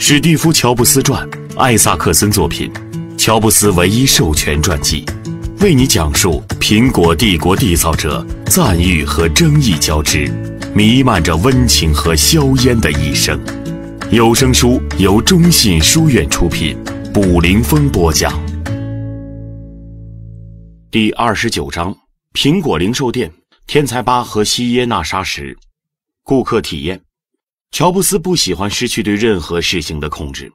《史蒂夫·乔布斯传》，艾萨克森作品，乔布斯唯一授权传记，为你讲述苹果帝国缔造者，赞誉和争议交织，弥漫着温情和硝烟的一生。有声书由中信书院出品，卜凌峰播讲。第二十九章：苹果零售店，天才巴和西耶纳沙石，顾客体验。乔布斯不喜欢失去对任何事情的控制，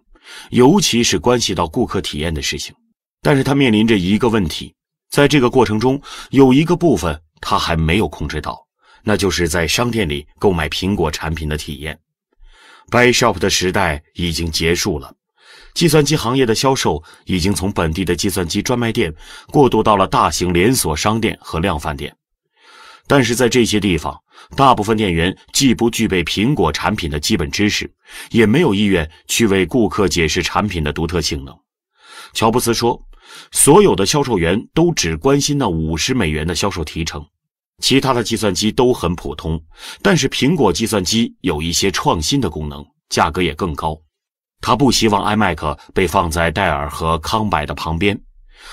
尤其是关系到顾客体验的事情。但是他面临着一个问题，在这个过程中有一个部分他还没有控制到，那就是在商店里购买苹果产品的体验。Buy shop 的时代已经结束了，计算机行业的销售已经从本地的计算机专卖店过渡到了大型连锁商店和量贩店，但是在这些地方。大部分店员既不具备苹果产品的基本知识，也没有意愿去为顾客解释产品的独特性能。乔布斯说：“所有的销售员都只关心那五十美元的销售提成。其他的计算机都很普通，但是苹果计算机有一些创新的功能，价格也更高。他不希望 iMac 被放在戴尔和康柏的旁边，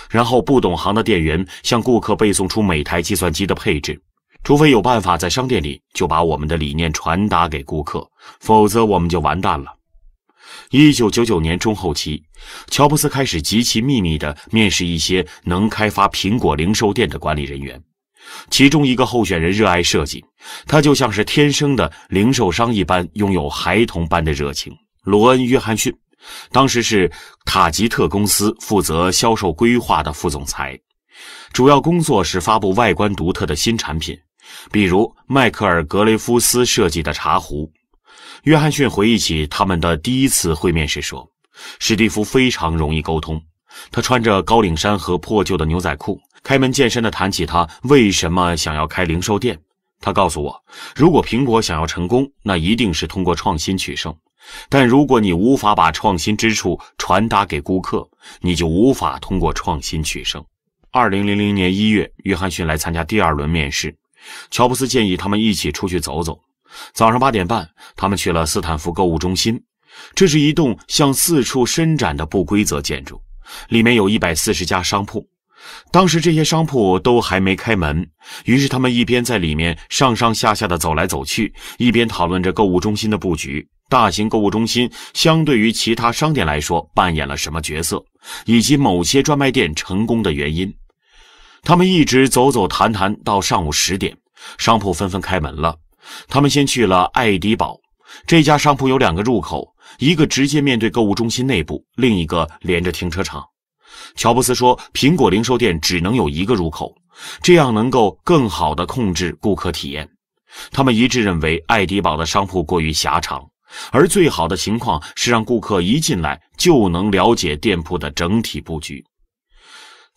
然后不懂行的店员向顾客背诵出每台计算机的配置。”除非有办法在商店里就把我们的理念传达给顾客，否则我们就完蛋了。一九九九年中后期，乔布斯开始极其秘密地面试一些能开发苹果零售店的管理人员。其中一个候选人热爱设计，他就像是天生的零售商一般，拥有孩童般的热情。罗恩·约翰逊，当时是塔吉特公司负责销售规划的副总裁，主要工作是发布外观独特的新产品。比如迈克尔·格雷夫斯设计的茶壶，约翰逊回忆起他们的第一次会面时说：“史蒂夫非常容易沟通，他穿着高领衫和破旧的牛仔裤，开门见山地谈起他为什么想要开零售店。他告诉我，如果苹果想要成功，那一定是通过创新取胜；但如果你无法把创新之处传达给顾客，你就无法通过创新取胜。”二零零零年一月，约翰逊来参加第二轮面试。乔布斯建议他们一起出去走走。早上八点半，他们去了斯坦福购物中心。这是一栋向四处伸展的不规则建筑，里面有一百四十家商铺。当时这些商铺都还没开门，于是他们一边在里面上上下下的走来走去，一边讨论着购物中心的布局、大型购物中心相对于其他商店来说扮演了什么角色，以及某些专卖店成功的原因。他们一直走走谈谈到上午十点，商铺纷纷开门了。他们先去了爱迪堡，这家商铺有两个入口，一个直接面对购物中心内部，另一个连着停车场。乔布斯说：“苹果零售店只能有一个入口，这样能够更好的控制顾客体验。”他们一致认为，爱迪堡的商铺过于狭长，而最好的情况是让顾客一进来就能了解店铺的整体布局。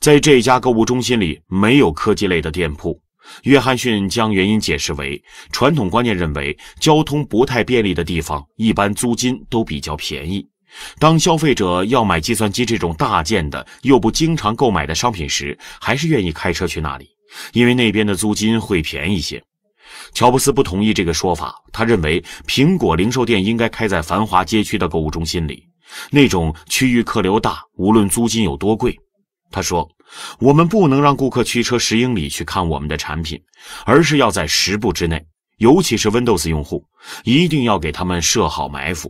在这家购物中心里没有科技类的店铺，约翰逊将原因解释为：传统观念认为交通不太便利的地方，一般租金都比较便宜。当消费者要买计算机这种大件的又不经常购买的商品时，还是愿意开车去那里，因为那边的租金会便宜些。乔布斯不同意这个说法，他认为苹果零售店应该开在繁华街区的购物中心里，那种区域客流大，无论租金有多贵。他说：“我们不能让顾客驱车十英里去看我们的产品，而是要在十步之内。尤其是 Windows 用户，一定要给他们设好埋伏。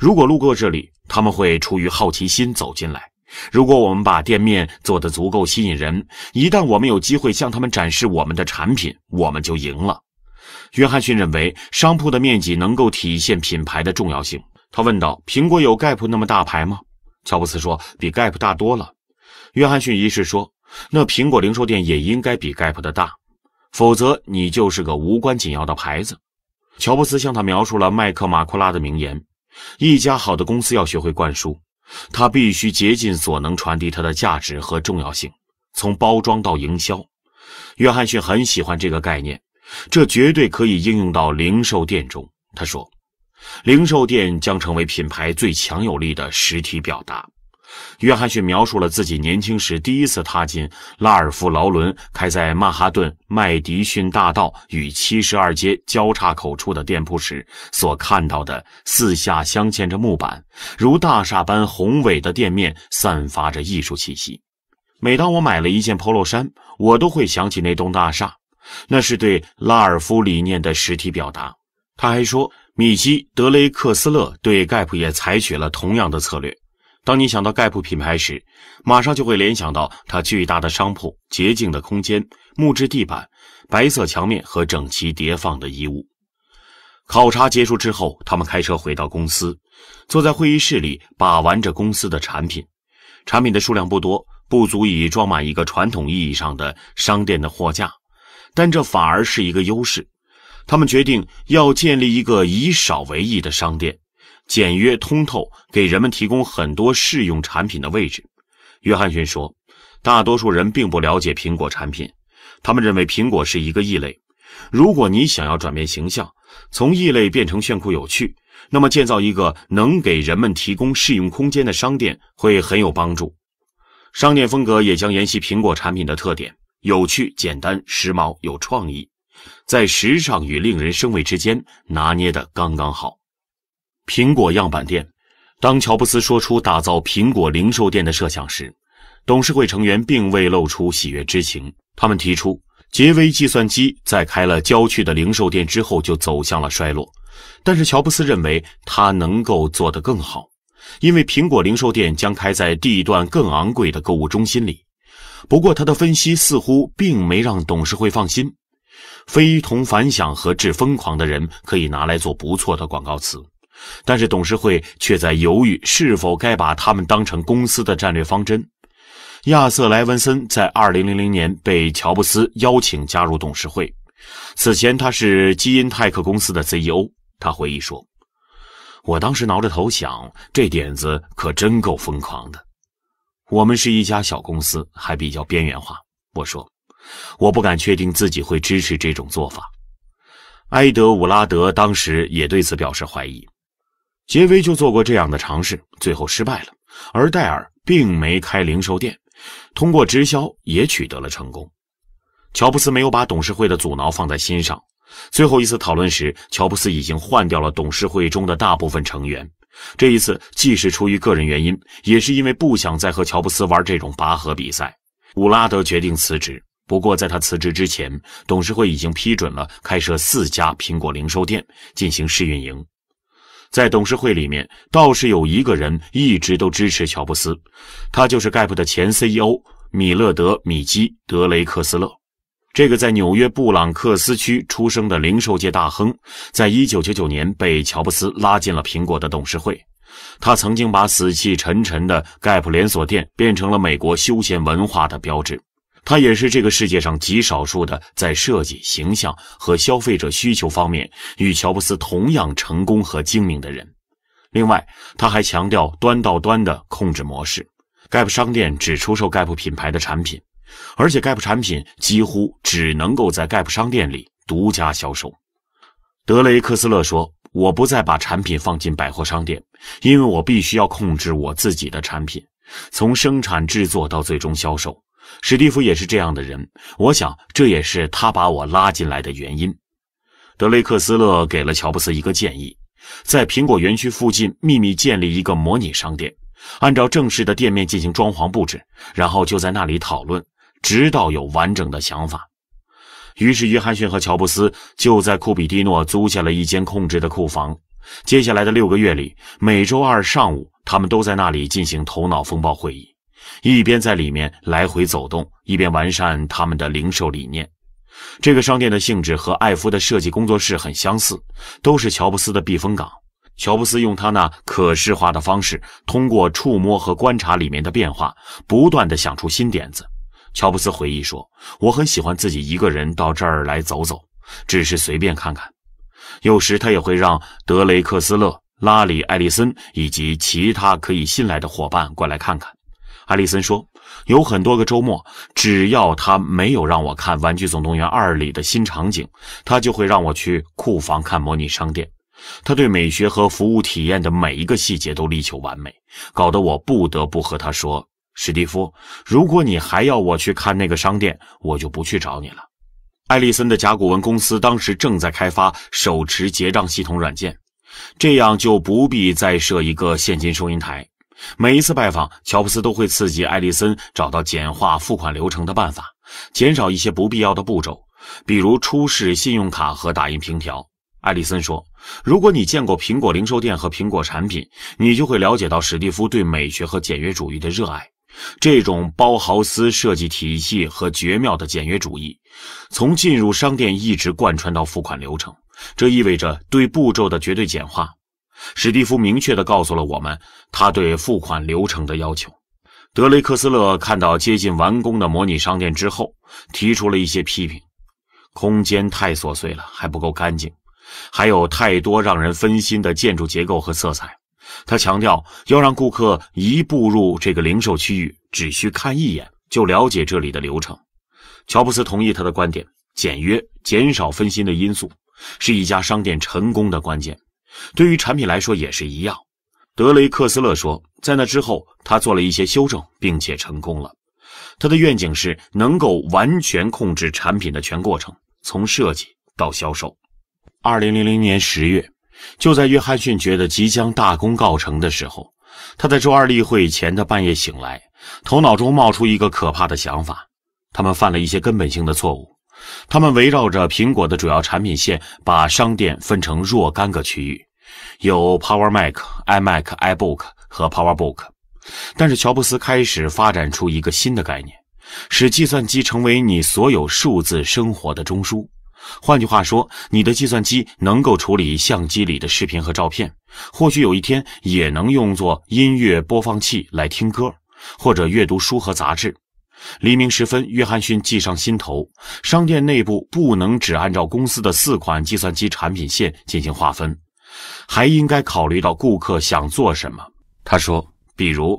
如果路过这里，他们会出于好奇心走进来。如果我们把店面做得足够吸引人，一旦我们有机会向他们展示我们的产品，我们就赢了。”约翰逊认为，商铺的面积能够体现品牌的重要性。他问道：“苹果有 Gap 那么大牌吗？”乔布斯说：“比 Gap 大多了。”约翰逊一世说：“那苹果零售店也应该比 Gap 的大，否则你就是个无关紧要的牌子。”乔布斯向他描述了麦克马库拉的名言：“一家好的公司要学会灌输，它必须竭尽所能传递它的价值和重要性，从包装到营销。”约翰逊很喜欢这个概念，这绝对可以应用到零售店中。他说：“零售店将成为品牌最强有力的实体表达。”约翰逊描述了自己年轻时第一次踏进拉尔夫·劳伦开在曼哈顿麦迪逊大道与七十二街交叉口处的店铺时所看到的：四下镶嵌着木板、如大厦般宏伟的店面，散发着艺术气息。每当我买了一件 Polo 衫，我都会想起那栋大厦，那是对拉尔夫理念的实体表达。他还说，米基·德雷克斯勒对盖普也采取了同样的策略。当你想到盖普品牌时，马上就会联想到它巨大的商铺、洁净的空间、木质地板、白色墙面和整齐叠放的衣物。考察结束之后，他们开车回到公司，坐在会议室里把玩着公司的产品。产品的数量不多，不足以装满一个传统意义上的商店的货架，但这反而是一个优势。他们决定要建立一个以少为宜的商店。简约通透，给人们提供很多试用产品的位置。约翰逊说：“大多数人并不了解苹果产品，他们认为苹果是一个异类。如果你想要转变形象，从异类变成炫酷有趣，那么建造一个能给人们提供试用空间的商店会很有帮助。商店风格也将沿袭苹果产品的特点：有趣、简单、时髦、有创意，在时尚与令人生畏之间拿捏的刚刚好。”苹果样板店，当乔布斯说出打造苹果零售店的设想时，董事会成员并未露出喜悦之情。他们提出，杰威计算机在开了郊区的零售店之后就走向了衰落。但是乔布斯认为他能够做得更好，因为苹果零售店将开在地段更昂贵的购物中心里。不过他的分析似乎并没让董事会放心。非同凡响和致疯狂的人可以拿来做不错的广告词。但是董事会却在犹豫是否该把他们当成公司的战略方针。亚瑟·莱文森在2000年被乔布斯邀请加入董事会。此前他是基因泰克公司的 CEO。他回忆说：“我当时挠着头想，这点子可真够疯狂的。我们是一家小公司，还比较边缘化。我说，我不敢确定自己会支持这种做法。”埃德·伍拉德当时也对此表示怀疑。杰威就做过这样的尝试，最后失败了。而戴尔并没开零售店，通过直销也取得了成功。乔布斯没有把董事会的阻挠放在心上。最后一次讨论时，乔布斯已经换掉了董事会中的大部分成员。这一次既是出于个人原因，也是因为不想再和乔布斯玩这种拔河比赛。伍拉德决定辞职。不过在他辞职之前，董事会已经批准了开设四家苹果零售店进行试运营。在董事会里面，倒是有一个人一直都支持乔布斯，他就是盖普的前 CEO 米勒德·米基·德雷克斯勒。这个在纽约布朗克斯区出生的零售界大亨，在一九九九年被乔布斯拉进了苹果的董事会。他曾经把死气沉沉的盖普连锁店变成了美国休闲文化的标志。他也是这个世界上极少数的在设计、形象和消费者需求方面与乔布斯同样成功和精明的人。另外，他还强调端到端的控制模式。Gap 商店只出售 Gap 品牌的产品，而且 Gap 产品几乎只能够在 Gap 商店里独家销售。德雷克斯勒说：“我不再把产品放进百货商店，因为我必须要控制我自己的产品，从生产制作到最终销售。”史蒂夫也是这样的人，我想这也是他把我拉进来的原因。德雷克斯勒给了乔布斯一个建议，在苹果园区附近秘密建立一个模拟商店，按照正式的店面进行装潢布置，然后就在那里讨论，直到有完整的想法。于是，约翰逊和乔布斯就在库比蒂诺租下了一间空置的库房。接下来的六个月里，每周二上午，他们都在那里进行头脑风暴会议。一边在里面来回走动，一边完善他们的零售理念。这个商店的性质和艾夫的设计工作室很相似，都是乔布斯的避风港。乔布斯用他那可视化的方式，通过触摸和观察里面的变化，不断的想出新点子。乔布斯回忆说：“我很喜欢自己一个人到这儿来走走，只是随便看看。有时他也会让德雷克斯勒、拉里·艾利森以及其他可以信赖的伙伴过来看看。”爱丽森说：“有很多个周末，只要他没有让我看《玩具总动员二》里的新场景，他就会让我去库房看模拟商店。他对美学和服务体验的每一个细节都力求完美，搞得我不得不和他说：‘史蒂夫，如果你还要我去看那个商店，我就不去找你了。’爱丽森的甲骨文公司当时正在开发手持结账系统软件，这样就不必再设一个现金收银台。”每一次拜访，乔布斯都会刺激艾利森找到简化付款流程的办法，减少一些不必要的步骤，比如出示信用卡和打印凭条。艾利森说：“如果你见过苹果零售店和苹果产品，你就会了解到史蒂夫对美学和简约主义的热爱。这种包豪斯设计体系和绝妙的简约主义，从进入商店一直贯穿到付款流程，这意味着对步骤的绝对简化。”史蒂夫明确地告诉了我们他对付款流程的要求。德雷克斯勒看到接近完工的模拟商店之后，提出了一些批评：空间太琐碎了，还不够干净，还有太多让人分心的建筑结构和色彩。他强调，要让顾客一步入这个零售区域，只需看一眼就了解这里的流程。乔布斯同意他的观点：简约，减少分心的因素，是一家商店成功的关键。对于产品来说也是一样，德雷克斯勒说，在那之后，他做了一些修正，并且成功了。他的愿景是能够完全控制产品的全过程，从设计到销售。二零零零年十月，就在约翰逊觉得即将大功告成的时候，他在周二例会前的半夜醒来，头脑中冒出一个可怕的想法：他们犯了一些根本性的错误。他们围绕着苹果的主要产品线，把商店分成若干个区域，有 Power Mac、iMac、iBook 和 PowerBook。但是乔布斯开始发展出一个新的概念，使计算机成为你所有数字生活的中枢。换句话说，你的计算机能够处理相机里的视频和照片，或许有一天也能用作音乐播放器来听歌，或者阅读书和杂志。黎明时分，约翰逊计上心头。商店内部不能只按照公司的四款计算机产品线进行划分，还应该考虑到顾客想做什么。他说：“比如，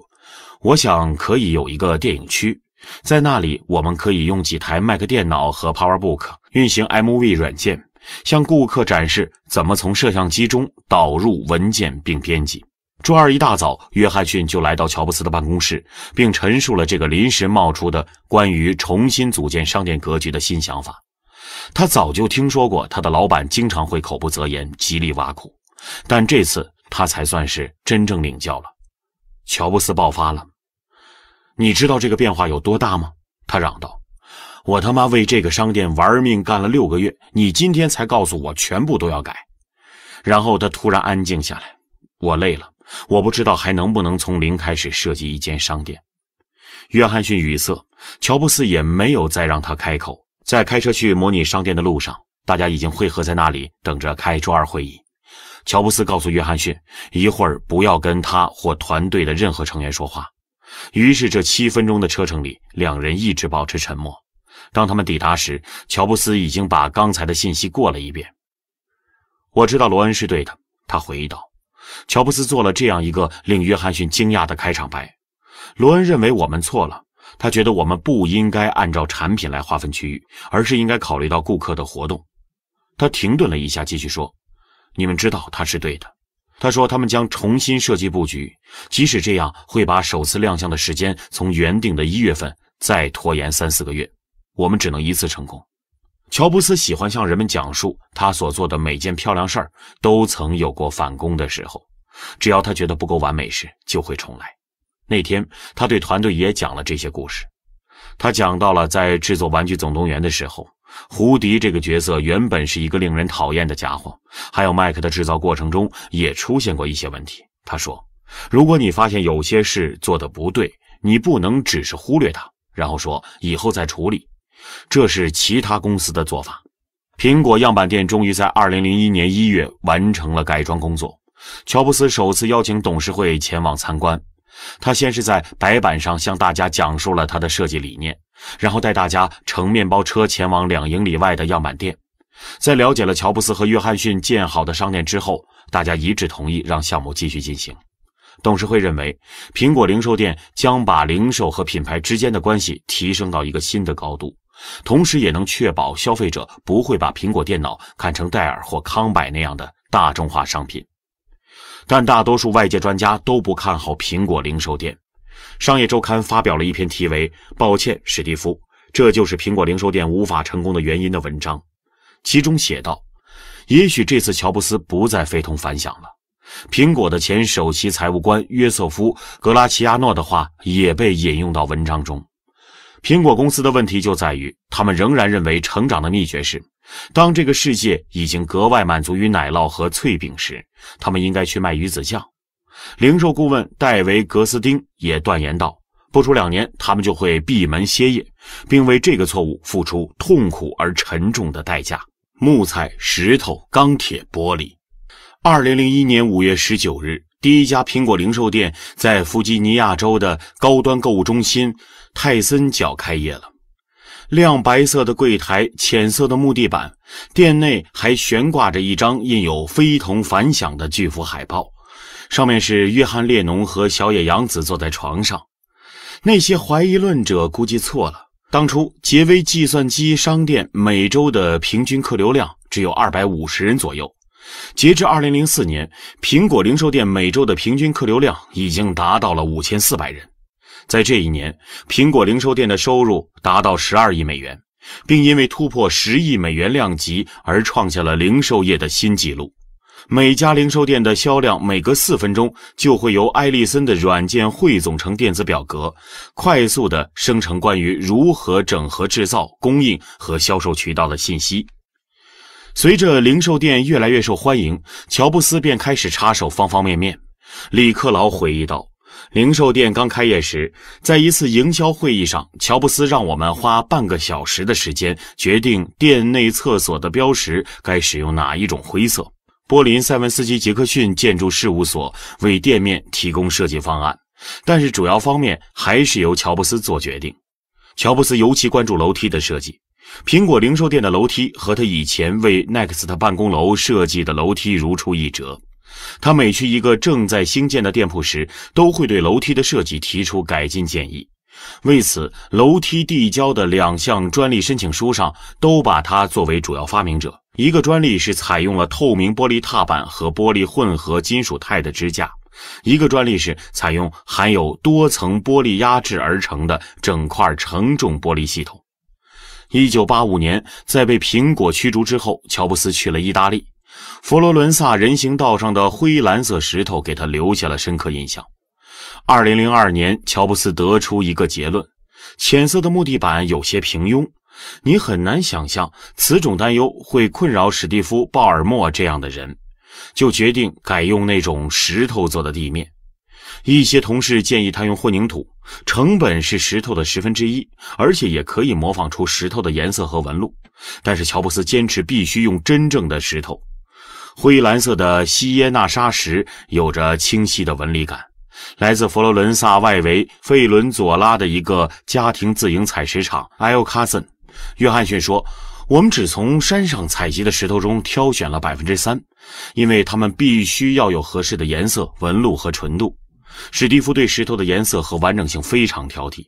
我想可以有一个电影区，在那里我们可以用几台 Mac 电脑和 PowerBook 运行 MV 软件，向顾客展示怎么从摄像机中导入文件并编辑。”周二一大早，约翰逊就来到乔布斯的办公室，并陈述了这个临时冒出的关于重新组建商店格局的新想法。他早就听说过他的老板经常会口不择言、极力挖苦，但这次他才算是真正领教了。乔布斯爆发了：“你知道这个变化有多大吗？”他嚷道，“我他妈为这个商店玩命干了六个月，你今天才告诉我全部都要改。”然后他突然安静下来：“我累了。”我不知道还能不能从零开始设计一间商店。约翰逊语塞，乔布斯也没有再让他开口。在开车去模拟商店的路上，大家已经汇合在那里，等着开周二会议。乔布斯告诉约翰逊，一会儿不要跟他或团队的任何成员说话。于是这七分钟的车程里，两人一直保持沉默。当他们抵达时，乔布斯已经把刚才的信息过了一遍。我知道罗恩是对的，他回忆道。乔布斯做了这样一个令约翰逊惊讶的开场白。罗恩认为我们错了，他觉得我们不应该按照产品来划分区域，而是应该考虑到顾客的活动。他停顿了一下，继续说：“你们知道他是对的。”他说：“他们将重新设计布局，即使这样会把首次亮相的时间从原定的一月份再拖延三四个月。我们只能一次成功。”乔布斯喜欢向人们讲述他所做的每件漂亮事儿都曾有过返工的时候，只要他觉得不够完美时就会重来。那天他对团队也讲了这些故事。他讲到了在制作《玩具总动员》的时候，胡迪这个角色原本是一个令人讨厌的家伙，还有麦克的制造过程中也出现过一些问题。他说：“如果你发现有些事做的不对，你不能只是忽略它，然后说以后再处理。”这是其他公司的做法。苹果样板店终于在2001年1月完成了改装工作。乔布斯首次邀请董事会前往参观，他先是在白板上向大家讲述了他的设计理念，然后带大家乘面包车前往两英里外的样板店。在了解了乔布斯和约翰逊建好的商店之后，大家一致同意让项目继续进行。董事会认为，苹果零售店将把零售和品牌之间的关系提升到一个新的高度。同时，也能确保消费者不会把苹果电脑看成戴尔或康柏那样的大众化商品。但大多数外界专家都不看好苹果零售店。《商业周刊》发表了一篇题为《抱歉，史蒂夫，这就是苹果零售店无法成功的原因》的文章，其中写道：“也许这次乔布斯不再非同凡响了。”苹果的前首席财务官约瑟夫·格拉齐亚诺的话也被引用到文章中。苹果公司的问题就在于，他们仍然认为成长的秘诀是，当这个世界已经格外满足于奶酪和脆饼时，他们应该去卖鱼子酱。零售顾问戴维·格斯丁也断言道：“不出两年，他们就会闭门歇业，并为这个错误付出痛苦而沉重的代价。”木材、石头、钢铁、玻璃。二零零一年五月十九日，第一家苹果零售店在弗吉尼亚州的高端购物中心。泰森角开业了，亮白色的柜台，浅色的木地板，店内还悬挂着一张印有非同凡响的巨幅海报，上面是约翰列侬和小野洋子坐在床上。那些怀疑论者估计错了，当初杰威计算机商店每周的平均客流量只有二百五十人左右，截至二零零四年，苹果零售店每周的平均客流量已经达到了五千四百人。在这一年，苹果零售店的收入达到十二亿美元，并因为突破十亿美元量级而创下了零售业的新纪录。每家零售店的销量每隔四分钟就会由埃利森的软件汇总成电子表格，快速的生成关于如何整合制造、供应和销售渠道的信息。随着零售店越来越受欢迎，乔布斯便开始插手方方面面。李克劳回忆道。零售店刚开业时，在一次营销会议上，乔布斯让我们花半个小时的时间决定店内厕所的标识该使用哪一种灰色。波林·塞文斯基·杰克逊建筑事务所为店面提供设计方案，但是主要方面还是由乔布斯做决定。乔布斯尤其关注楼梯的设计。苹果零售店的楼梯和他以前为 Next 办公楼设计的楼梯如出一辙。他每去一个正在兴建的店铺时，都会对楼梯的设计提出改进建议。为此，楼梯递交的两项专利申请书上都把他作为主要发明者。一个专利是采用了透明玻璃踏板和玻璃混合金属钛的支架；一个专利是采用含有多层玻璃压制而成的整块承重玻璃系统。一九八五年，在被苹果驱逐之后，乔布斯去了意大利。佛罗伦萨人行道上的灰蓝色石头给他留下了深刻印象。二零零二年，乔布斯得出一个结论：浅色的木地板有些平庸，你很难想象此种担忧会困扰史蒂夫·鲍尔默这样的人。就决定改用那种石头做的地面。一些同事建议他用混凝土，成本是石头的十分之一，而且也可以模仿出石头的颜色和纹路。但是乔布斯坚持必须用真正的石头。灰蓝色的锡耶纳砂石有着清晰的纹理感，来自佛罗伦萨外围费伦佐拉的一个家庭自营采石场。L. Carson，约翰逊说：“我们只从山上采集的石头中挑选了百分之三，因为它们必须要有合适的颜色、纹路和纯度。”史蒂夫对石头的颜色和完整性非常挑剔，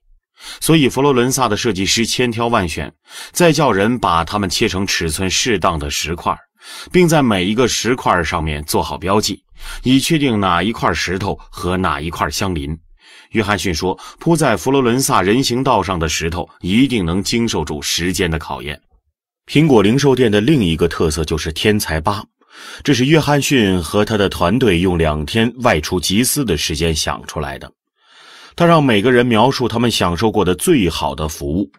所以佛罗伦萨的设计师千挑万选，再叫人把它们切成尺寸适当的石块。并在每一个石块上面做好标记，以确定哪一块石头和哪一块相邻。约翰逊说：“铺在佛罗伦萨人行道上的石头一定能经受住时间的考验。”苹果零售店的另一个特色就是“天才吧”，这是约翰逊和他的团队用两天外出集思的时间想出来的。他让每个人描述他们享受过的最好的服务。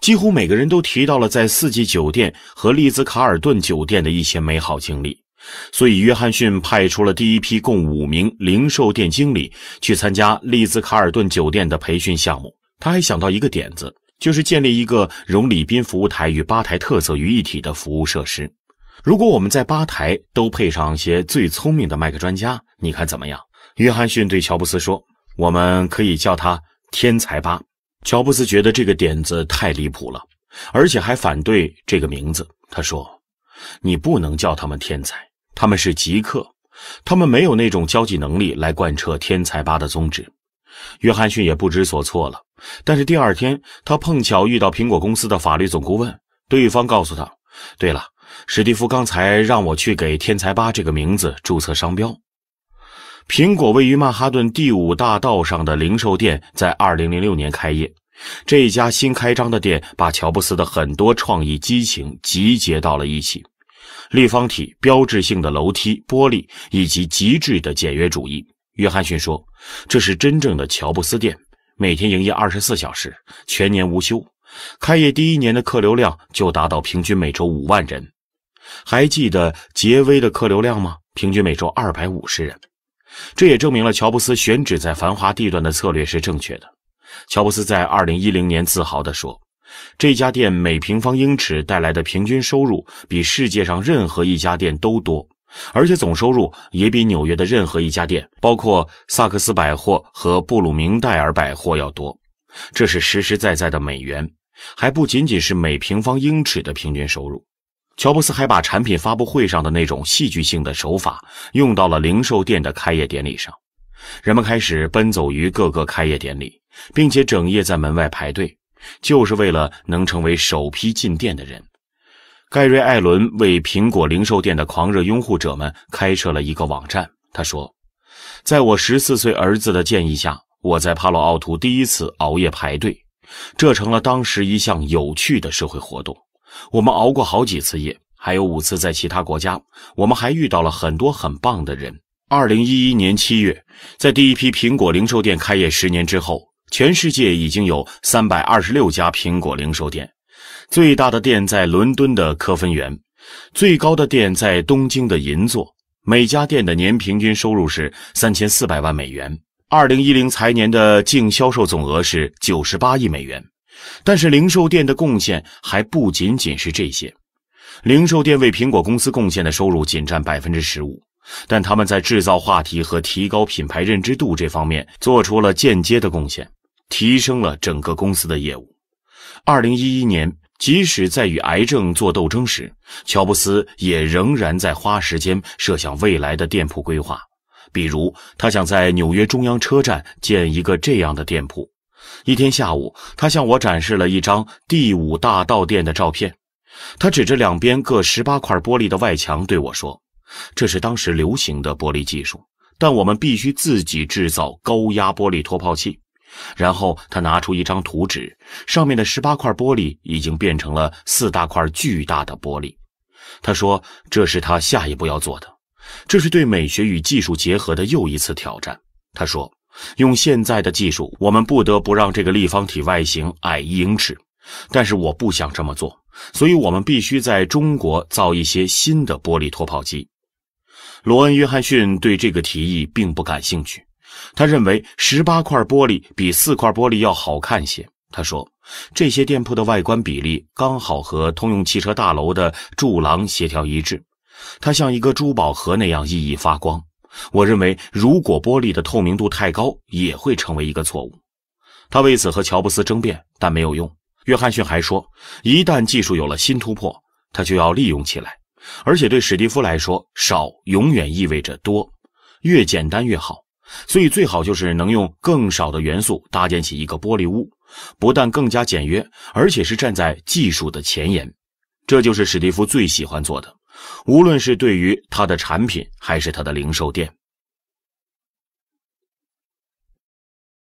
几乎每个人都提到了在四季酒店和丽兹卡尔顿酒店的一些美好经历，所以约翰逊派出了第一批共五名零售店经理去参加丽兹卡尔顿酒店的培训项目。他还想到一个点子，就是建立一个融礼宾服务台与吧台特色于一体的服务设施。如果我们在吧台都配上些最聪明的麦克专家，你看怎么样？约翰逊对乔布斯说：“我们可以叫他天才吧。”乔布斯觉得这个点子太离谱了，而且还反对这个名字。他说：“你不能叫他们天才，他们是极客，他们没有那种交际能力来贯彻天才吧的宗旨。”约翰逊也不知所措了。但是第二天，他碰巧遇到苹果公司的法律总顾问，对方告诉他：“对了，史蒂夫刚才让我去给‘天才吧’这个名字注册商标。”苹果位于曼哈顿第五大道上的零售店在2006年开业。这家新开张的店把乔布斯的很多创意激情集结到了一起：立方体、标志性的楼梯、玻璃以及极致的简约主义。约翰逊说：“这是真正的乔布斯店，每天营业24小时，全年无休。开业第一年的客流量就达到平均每周5万人。还记得杰威的客流量吗？平均每周250人。”这也证明了乔布斯选址在繁华地段的策略是正确的。乔布斯在二零一零年自豪地说：“这家店每平方英尺带来的平均收入比世界上任何一家店都多，而且总收入也比纽约的任何一家店，包括萨克斯百货和布鲁明戴尔百货要多。这是实实在在的美元，还不仅仅是每平方英尺的平均收入。”乔布斯还把产品发布会上的那种戏剧性的手法用到了零售店的开业典礼上。人们开始奔走于各个开业典礼，并且整夜在门外排队，就是为了能成为首批进店的人。盖瑞·艾伦为苹果零售店的狂热拥护者们开设了一个网站。他说：“在我十四岁儿子的建议下，我在帕洛奥图第一次熬夜排队，这成了当时一项有趣的社会活动。”我们熬过好几次夜，还有五次在其他国家。我们还遇到了很多很棒的人。二零一一年七月，在第一批苹果零售店开业十年之后，全世界已经有三百二十六家苹果零售店。最大的店在伦敦的科芬园，最高的店在东京的银座。每家店的年平均收入是三千四百万美元。二零一零财年的净销售总额是九十八亿美元。但是零售店的贡献还不仅仅是这些。零售店为苹果公司贡献的收入仅占百分之十五，但他们在制造话题和提高品牌认知度这方面做出了间接的贡献，提升了整个公司的业务。二零一一年，即使在与癌症做斗争时，乔布斯也仍然在花时间设想未来的店铺规划，比如他想在纽约中央车站建一个这样的店铺。一天下午，他向我展示了一张第五大道店的照片。他指着两边各十八块玻璃的外墙对我说：“这是当时流行的玻璃技术，但我们必须自己制造高压玻璃脱泡器。”然后他拿出一张图纸，上面的十八块玻璃已经变成了四大块巨大的玻璃。他说：“这是他下一步要做的，这是对美学与技术结合的又一次挑战。”他说。用现在的技术，我们不得不让这个立方体外形矮一英尺，但是我不想这么做，所以我们必须在中国造一些新的玻璃脱泡机。罗恩·约翰逊对这个提议并不感兴趣，他认为十八块玻璃比四块玻璃要好看些。他说：“这些店铺的外观比例刚好和通用汽车大楼的柱廊协调一致，它像一个珠宝盒那样熠熠发光。”我认为，如果玻璃的透明度太高，也会成为一个错误。他为此和乔布斯争辩，但没有用。约翰逊还说，一旦技术有了新突破，他就要利用起来。而且对史蒂夫来说，少永远意味着多，越简单越好。所以最好就是能用更少的元素搭建起一个玻璃屋，不但更加简约，而且是站在技术的前沿。这就是史蒂夫最喜欢做的。无论是对于他的产品，还是他的零售店。